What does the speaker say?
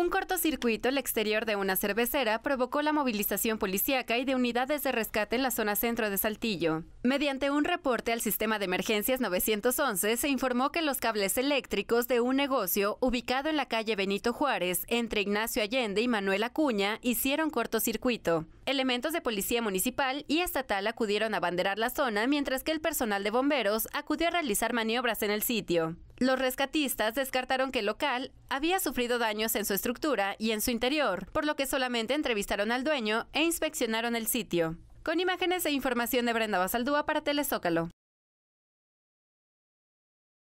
Un cortocircuito al exterior de una cervecera provocó la movilización policíaca y de unidades de rescate en la zona centro de Saltillo. Mediante un reporte al sistema de emergencias 911 se informó que los cables eléctricos de un negocio ubicado en la calle Benito Juárez entre Ignacio Allende y Manuel Acuña hicieron cortocircuito. Elementos de policía municipal y estatal acudieron a banderar la zona, mientras que el personal de bomberos acudió a realizar maniobras en el sitio. Los rescatistas descartaron que el local había sufrido daños en su estructura y en su interior, por lo que solamente entrevistaron al dueño e inspeccionaron el sitio. Con imágenes e información de Brenda Basaldúa para Telezócalo.